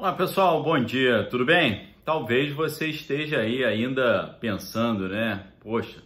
Olá pessoal, bom dia, tudo bem? Talvez você esteja aí ainda pensando, né? Poxa,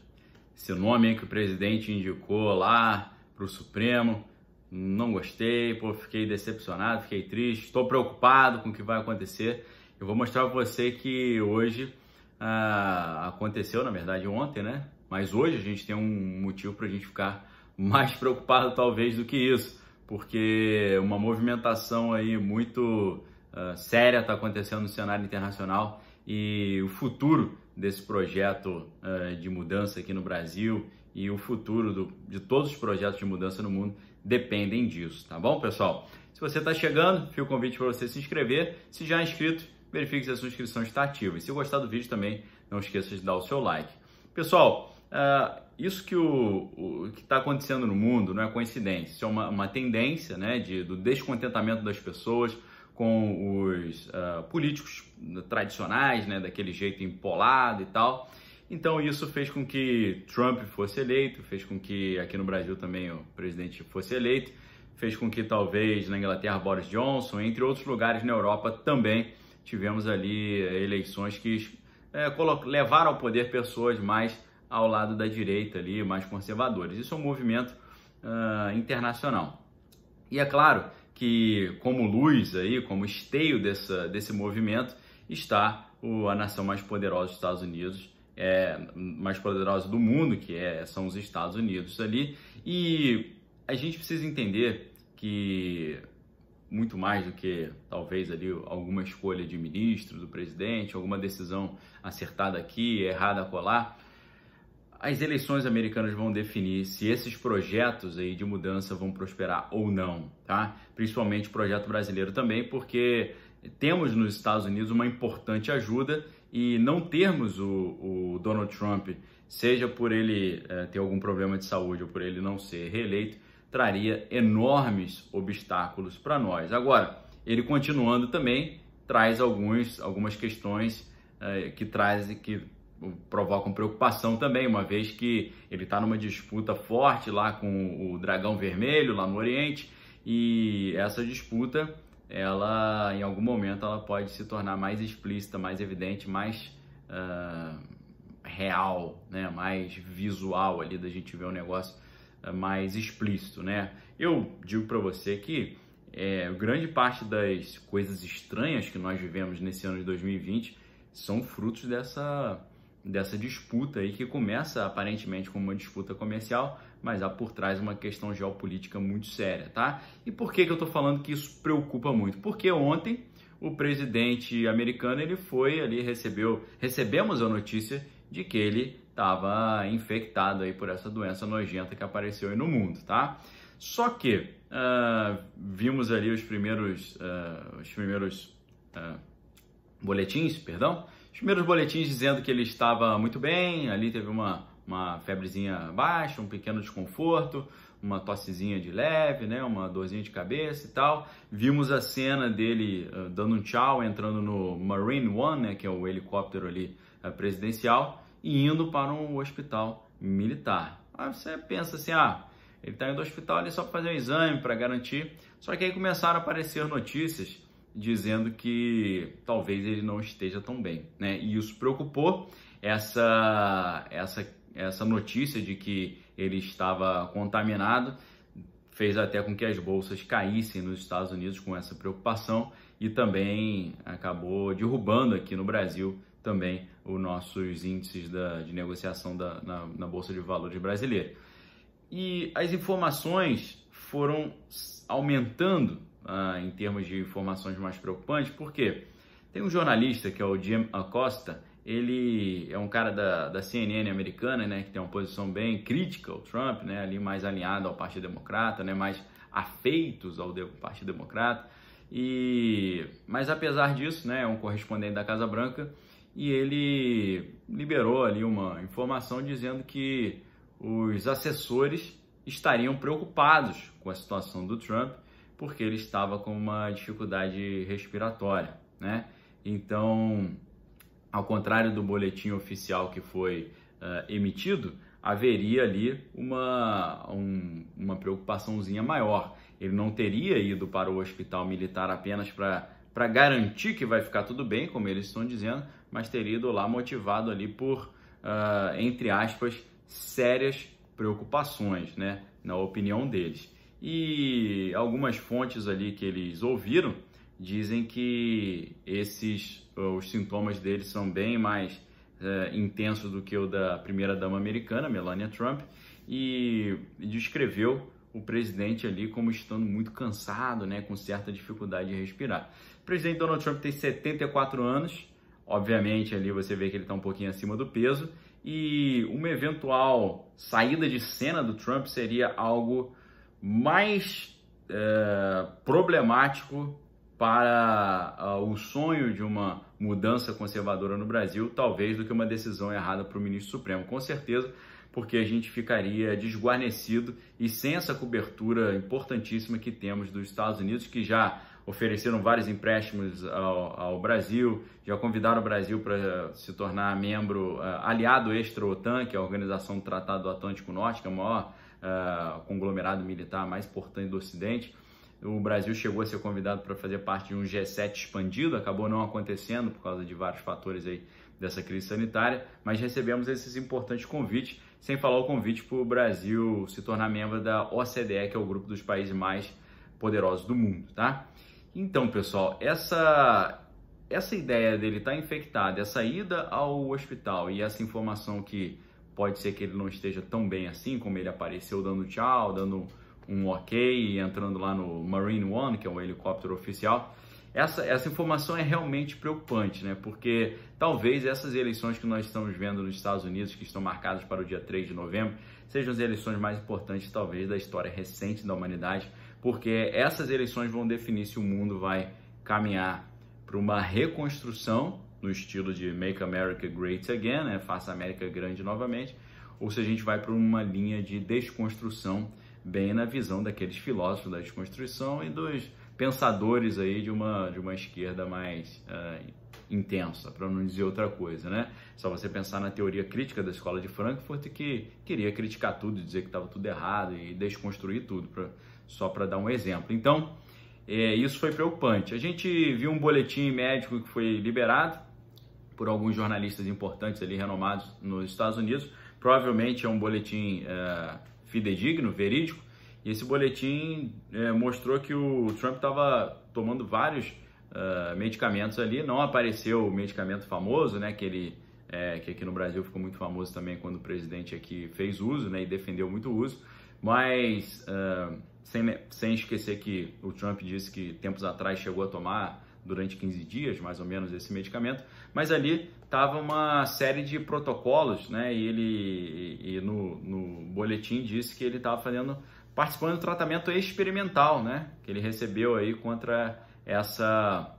esse nome que o presidente indicou lá para o Supremo, não gostei, pô, fiquei decepcionado, fiquei triste, estou preocupado com o que vai acontecer. Eu vou mostrar para você que hoje ah, aconteceu, na verdade ontem, né? Mas hoje a gente tem um motivo para a gente ficar mais preocupado talvez do que isso, porque uma movimentação aí muito ah, séria está acontecendo no cenário internacional e o futuro desse projeto uh, de mudança aqui no Brasil e o futuro do, de todos os projetos de mudança no mundo dependem disso, tá bom, pessoal? Se você está chegando, fica o convite para você se inscrever. Se já é inscrito, verifique se a sua inscrição está ativa. E se gostar do vídeo também, não esqueça de dar o seu like. Pessoal, uh, isso que o, o está acontecendo no mundo não é coincidência, isso é uma, uma tendência né, de, do descontentamento das pessoas, com os uh, políticos tradicionais, né, daquele jeito empolado e tal. Então isso fez com que Trump fosse eleito, fez com que aqui no Brasil também o presidente fosse eleito, fez com que talvez na Inglaterra Boris Johnson, entre outros lugares na Europa também tivemos ali eh, eleições que é, levaram ao poder pessoas mais ao lado da direita ali, mais conservadores. Isso é um movimento uh, internacional. E é claro que como luz aí, como esteio dessa, desse movimento, está o, a nação mais poderosa dos Estados Unidos, é, mais poderosa do mundo, que é, são os Estados Unidos ali. E a gente precisa entender que muito mais do que talvez ali alguma escolha de ministro, do presidente, alguma decisão acertada aqui, errada colar, as eleições americanas vão definir se esses projetos aí de mudança vão prosperar ou não, tá? Principalmente o projeto brasileiro também, porque temos nos Estados Unidos uma importante ajuda e não termos o, o Donald Trump, seja por ele é, ter algum problema de saúde ou por ele não ser reeleito, traria enormes obstáculos para nós. Agora, ele continuando também traz alguns, algumas questões é, que trazem que provocam preocupação também, uma vez que ele está numa disputa forte lá com o Dragão Vermelho, lá no Oriente, e essa disputa, ela em algum momento, ela pode se tornar mais explícita, mais evidente, mais uh, real, né? mais visual ali, da gente ver um negócio ah, mais explícito. Né? Eu digo para você que é, grande parte das coisas estranhas que nós vivemos nesse ano de 2020 são frutos dessa dessa disputa aí que começa aparentemente como uma disputa comercial, mas há por trás uma questão geopolítica muito séria, tá? E por que, que eu tô falando que isso preocupa muito? Porque ontem o presidente americano ele foi ali recebeu recebemos a notícia de que ele estava infectado aí por essa doença nojenta que apareceu aí no mundo, tá? Só que uh, vimos ali os primeiros uh, os primeiros uh, boletins, perdão, os primeiros boletins dizendo que ele estava muito bem, ali teve uma, uma febrezinha baixa, um pequeno desconforto, uma tossezinha de leve, né, uma dorzinha de cabeça e tal. Vimos a cena dele uh, dando um tchau, entrando no Marine One, né, que é o helicóptero ali uh, presidencial, e indo para um hospital militar. Aí você pensa assim, ah, ele está indo ao hospital ali só para fazer um exame, para garantir. Só que aí começaram a aparecer notícias dizendo que talvez ele não esteja tão bem, né? E isso preocupou essa essa essa notícia de que ele estava contaminado fez até com que as bolsas caíssem nos Estados Unidos com essa preocupação e também acabou derrubando aqui no Brasil também os nossos índices da, de negociação da, na, na Bolsa de Valores brasileira. E as informações foram aumentando ah, em termos de informações mais preocupantes, porque tem um jornalista que é o Jim Acosta, ele é um cara da, da CNN americana, né, que tem uma posição bem crítica ao Trump, né, ali mais alinhado ao Partido Democrata, né, mais afeitos ao Partido Democrata. E mas apesar disso, né, é um correspondente da Casa Branca e ele liberou ali uma informação dizendo que os assessores estariam preocupados com a situação do Trump porque ele estava com uma dificuldade respiratória, né? Então, ao contrário do boletim oficial que foi uh, emitido, haveria ali uma, um, uma preocupaçãozinha maior. Ele não teria ido para o hospital militar apenas para garantir que vai ficar tudo bem, como eles estão dizendo, mas teria ido lá motivado ali por, uh, entre aspas, sérias preocupações, né? Na opinião deles e algumas fontes ali que eles ouviram dizem que esses eh, os sintomas dele são bem mais é, intensos do que o da primeira dama americana Melania Trump e descreveu o presidente ali como estando muito cansado, né, com certa dificuldade de respirar. O presidente Donald Trump tem 74 anos, obviamente ali você vê que ele está um pouquinho acima do peso e uma eventual saída de cena do Trump seria algo mais é, problemático para uh, o sonho de uma mudança conservadora no Brasil, talvez do que uma decisão errada para o ministro Supremo, com certeza, porque a gente ficaria desguarnecido e sem essa cobertura importantíssima que temos dos Estados Unidos, que já ofereceram vários empréstimos ao, ao Brasil, já convidaram o Brasil para se tornar membro uh, aliado extra-OTAN, que é a Organização do Tratado do Atlântico Norte, que é a maior é, conglomerado militar mais importante do Ocidente. O Brasil chegou a ser convidado para fazer parte de um G7 expandido, acabou não acontecendo por causa de vários fatores aí dessa crise sanitária, mas recebemos esses importantes convites, sem falar o convite para o Brasil se tornar membro da OCDE, que é o grupo dos países mais poderosos do mundo, tá? Então, pessoal, essa essa ideia dele estar tá infectado, essa ida ao hospital e essa informação que Pode ser que ele não esteja tão bem assim como ele apareceu dando tchau, dando um ok, entrando lá no Marine One, que é um helicóptero oficial. Essa, essa informação é realmente preocupante, né? Porque talvez essas eleições que nós estamos vendo nos Estados Unidos, que estão marcadas para o dia 3 de novembro, sejam as eleições mais importantes, talvez, da história recente da humanidade, porque essas eleições vão definir se o mundo vai caminhar para uma reconstrução no estilo de Make America Great Again, né? Faça a América Grande novamente, ou se a gente vai para uma linha de desconstrução, bem na visão daqueles filósofos da desconstrução e dos pensadores aí de uma, de uma esquerda mais uh, intensa, para não dizer outra coisa, né? Só você pensar na teoria crítica da escola de Frankfurt que queria criticar tudo, dizer que estava tudo errado e desconstruir tudo, pra, só para dar um exemplo. Então, é, isso foi preocupante. A gente viu um boletim médico que foi liberado, por alguns jornalistas importantes ali renomados nos Estados Unidos. Provavelmente é um boletim é, fidedigno, verídico. E esse boletim é, mostrou que o Trump estava tomando vários é, medicamentos ali. Não apareceu o medicamento famoso, né? Que ele é, que aqui no Brasil ficou muito famoso também quando o presidente aqui fez uso, né? E defendeu muito o uso. Mas é, sem, sem esquecer que o Trump disse que tempos atrás chegou a tomar durante 15 dias, mais ou menos, esse medicamento, mas ali estava uma série de protocolos, né? E ele e, no, no boletim disse que ele estava fazendo participando do tratamento experimental, né? Que ele recebeu aí contra essa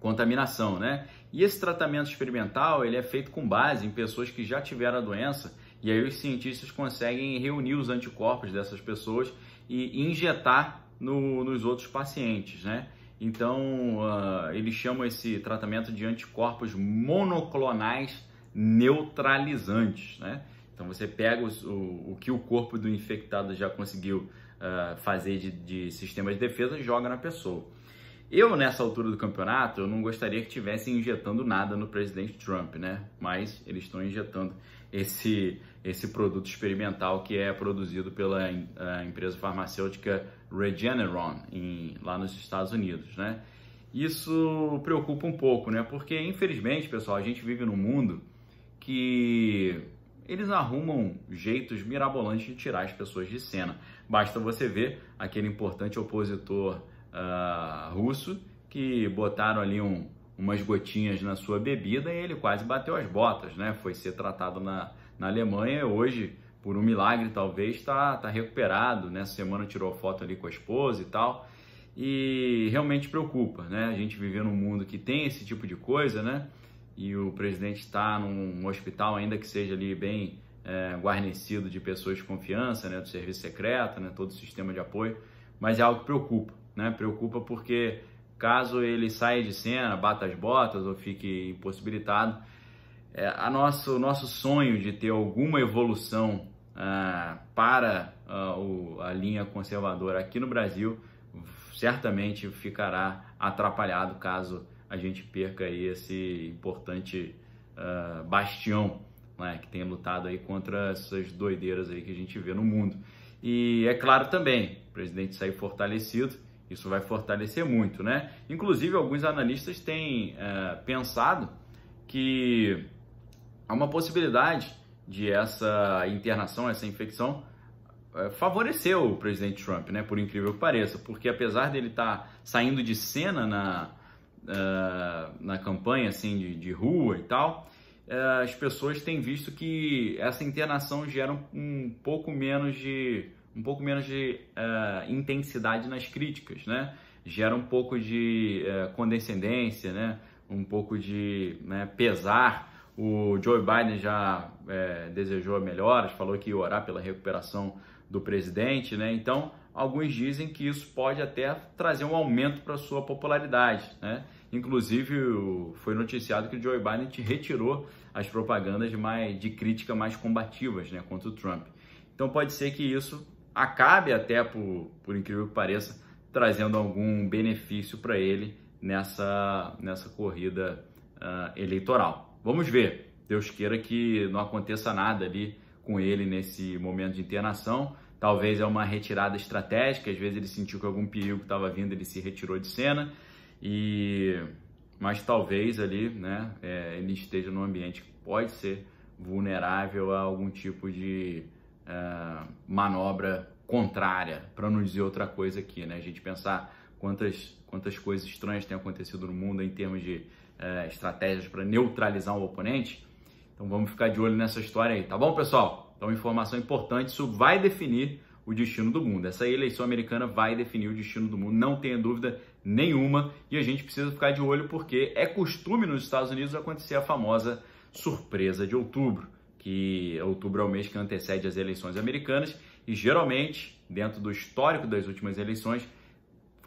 contaminação, né? E esse tratamento experimental ele é feito com base em pessoas que já tiveram a doença e aí os cientistas conseguem reunir os anticorpos dessas pessoas e injetar no, nos outros pacientes, né? Então, uh, ah, eles chamam esse tratamento de anticorpos monoclonais neutralizantes, né? Então, você pega os, o, o, que o corpo do infectado já conseguiu uh, fazer de, de sistema de defesa e joga na pessoa. Eu, nessa altura do campeonato, eu não gostaria que estivessem injetando nada no presidente Trump, né? Mas eles estão injetando esse esse produto experimental que é produzido pela empresa farmacêutica Regeneron em, lá nos Estados Unidos, né? Isso preocupa um pouco, né? Porque infelizmente, pessoal, a gente vive num mundo que eles arrumam jeitos mirabolantes de tirar as pessoas de cena. Basta você ver aquele importante opositor uh, russo que botaram ali um, umas gotinhas na sua bebida e ele quase bateu as botas, né? Foi ser tratado na, na Alemanha hoje, por um milagre talvez, está tá recuperado. Nessa né? semana tirou foto ali com a esposa e tal. E realmente preocupa, né? A gente vive num mundo que tem esse tipo de coisa, né? E o presidente está num hospital, ainda que seja ali bem é, guarnecido de pessoas de confiança, né? Do serviço secreto, né? Todo o sistema de apoio. Mas é algo que preocupa, né? Preocupa porque Caso ele saia de cena, bata as botas ou fique impossibilitado, é, a nosso, nosso sonho de ter alguma evolução ah, para ah, o, a linha conservadora aqui no Brasil certamente ficará atrapalhado caso a gente perca aí esse importante ah, bastião né, que tem lutado aí contra essas doideiras aí que a gente vê no mundo. E é claro também, o presidente sair fortalecido isso vai fortalecer muito, né? Inclusive, alguns analistas têm é, pensado que há uma possibilidade de essa internação, essa infecção, é, favoreceu o presidente Trump, né? Por incrível que pareça, porque apesar dele estar tá saindo de cena na, uh, na campanha, assim, de, de rua e tal, uh, as pessoas têm visto que essa internação gera um pouco menos de um pouco menos de uh, intensidade nas críticas, né? Gera um pouco de uh, condescendência, né? Um pouco de né, pesar. O Joe Biden já eh, desejou melhoras, falou que ia orar pela recuperação do presidente, né? Então, alguns dizem que isso pode até trazer um aumento para sua popularidade, né? Inclusive, foi noticiado que o Joe Biden retirou as propagandas mais, de crítica mais combativas né, contra o Trump. Então, pode ser que isso acabe até, por, por incrível que pareça, trazendo algum benefício para ele nessa, nessa corrida uh, eleitoral. Vamos ver. Deus queira que não aconteça nada ali com ele nesse momento de internação. Talvez é uma retirada estratégica, às vezes ele sentiu que algum perigo estava vindo, ele se retirou de cena. E mas talvez ali, né, é, ele esteja num ambiente que pode ser vulnerável a algum tipo de é, manobra contrária, para não dizer outra coisa aqui, né? A gente pensar quantas, quantas coisas estranhas têm acontecido no mundo em termos de é, estratégias para neutralizar o oponente. Então vamos ficar de olho nessa história aí, tá bom, pessoal? Então, informação importante, isso vai definir o destino do mundo. Essa eleição americana vai definir o destino do mundo, não tenha dúvida nenhuma. E a gente precisa ficar de olho porque é costume nos Estados Unidos acontecer a famosa surpresa de outubro que outubro é o mês que antecede as eleições americanas e geralmente, dentro do histórico das últimas eleições,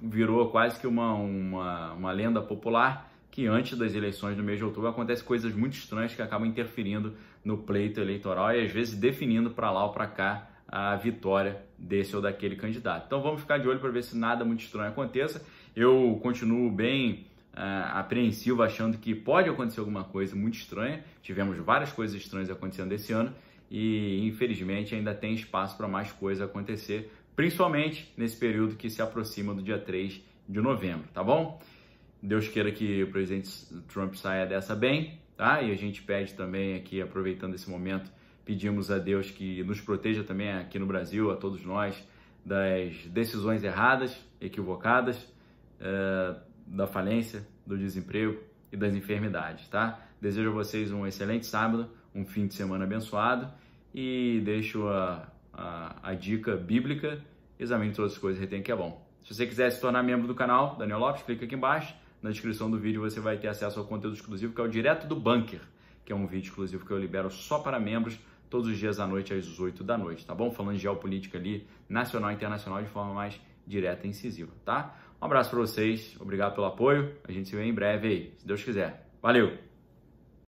virou quase que uma, uma, uma lenda popular que antes das eleições do mês de outubro acontecem coisas muito estranhas que acabam interferindo no pleito eleitoral e às vezes definindo para lá ou para cá a vitória desse ou daquele candidato. Então vamos ficar de olho para ver se nada muito estranho aconteça. Eu continuo bem uh, apreensivo, achando que pode acontecer alguma coisa muito estranha. Tivemos várias coisas estranhas acontecendo esse ano e infelizmente ainda tem espaço para mais coisa acontecer, principalmente nesse período que se aproxima do dia 3 de novembro, tá bom? Deus queira que o presidente Trump saia dessa bem, tá? E a gente pede também aqui, aproveitando esse momento, pedimos a Deus que nos proteja também aqui no Brasil, a todos nós, das decisões erradas, equivocadas. É, da falência, do desemprego e das enfermidades, tá? Desejo a vocês um excelente sábado, um fim de semana abençoado e deixo a, a, a dica bíblica, examine todas as coisas, retém que é bom. Se você quiser se tornar membro do canal Daniel Lopes, clica aqui embaixo. Na descrição do vídeo você vai ter acesso ao conteúdo exclusivo que é o Direto do Bunker, que é um vídeo exclusivo que eu libero só para membros todos os dias à noite às 8 da noite, tá bom? Falando de geopolítica ali, nacional e internacional de forma mais direta e incisiva, tá? Um abraço para vocês, obrigado pelo apoio. A gente se vê em breve aí, se Deus quiser. Valeu!